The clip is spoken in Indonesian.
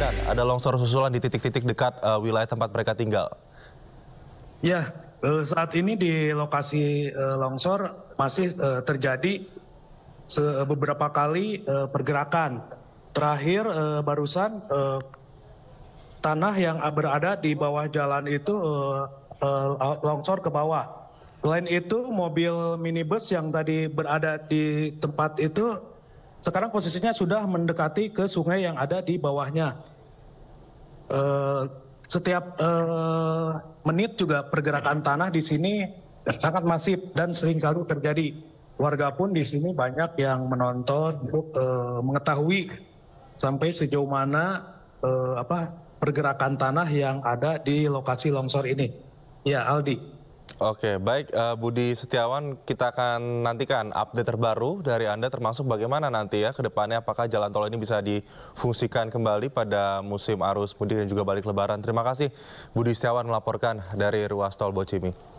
kemungkinan ada longsor susulan di titik-titik dekat uh, wilayah tempat mereka tinggal? Ya, eh, saat ini di lokasi uh, longsor masih uh, terjadi beberapa kali uh, pergerakan. Terakhir uh, barusan uh, tanah yang berada di bawah jalan itu uh, uh, longsor ke bawah. Selain itu mobil minibus yang tadi berada di tempat itu sekarang posisinya sudah mendekati ke sungai yang ada di bawahnya. Uh, setiap uh, menit juga pergerakan tanah di sini sangat masif dan seringkali terjadi. Warga pun di sini banyak yang menonton untuk uh, eh, mengetahui sampai sejauh mana apa pergerakan tanah yang ada di lokasi longsor ini. Ya, Aldi. Oke, baik uh, Budi Setiawan, kita akan nantikan update terbaru dari Anda termasuk bagaimana nanti ya ke depannya apakah jalan tol ini bisa difungsikan kembali pada musim arus mudik dan juga balik lebaran. Terima kasih Budi Setiawan melaporkan dari Ruas Tol Bocimi.